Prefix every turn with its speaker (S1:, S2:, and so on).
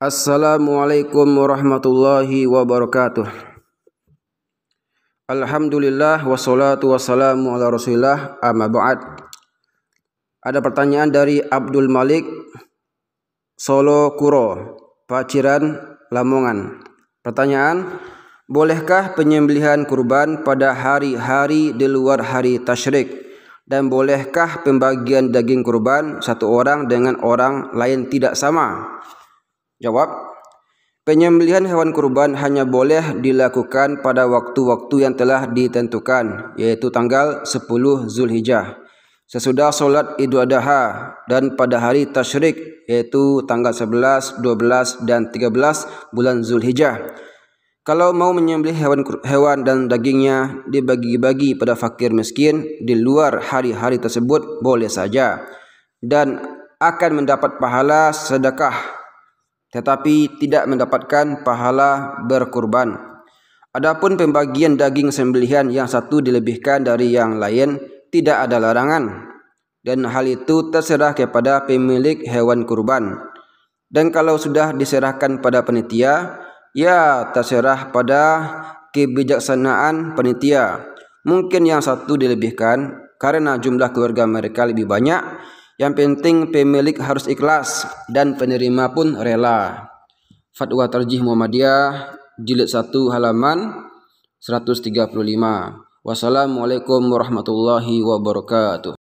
S1: Assalamualaikum warahmatullahi wabarakatuh Alhamdulillah wassalatu wassalamu ala rasulillah amma ba'd Ada pertanyaan dari Abdul Malik Solo Kuro Paciran Lamongan Pertanyaan Bolehkah penyembelihan kurban pada hari-hari di luar hari tasyrik? Dan bolehkah pembagian daging kurban satu orang dengan orang lain tidak sama? Jawab, Penyembelihan hewan kurban hanya boleh dilakukan pada waktu-waktu yang telah ditentukan, yaitu tanggal 10 Zulhijjah, sesudah solat Idul Adha dan pada hari Tashrik, yaitu tanggal 11, 12, dan 13 bulan Zulhijjah. Kalau mau menyembelih hewan hewan dan dagingnya dibagi-bagi pada fakir miskin di luar hari-hari tersebut boleh saja dan akan mendapat pahala sedekah tetapi tidak mendapatkan pahala berkurban. Adapun pembagian daging sembelihan yang satu dilebihkan dari yang lain tidak ada larangan dan hal itu terserah kepada pemilik hewan kurban. Dan kalau sudah diserahkan pada penitia, ya terserah pada kebijaksanaan penitia. Mungkin yang satu dilebihkan karena jumlah keluarga mereka lebih banyak yang penting pemilik harus ikhlas dan penerima pun rela. Fatwa Tarjih Muhammadiyah jilid 1 halaman 135. Wassalamualaikum warahmatullahi wabarakatuh.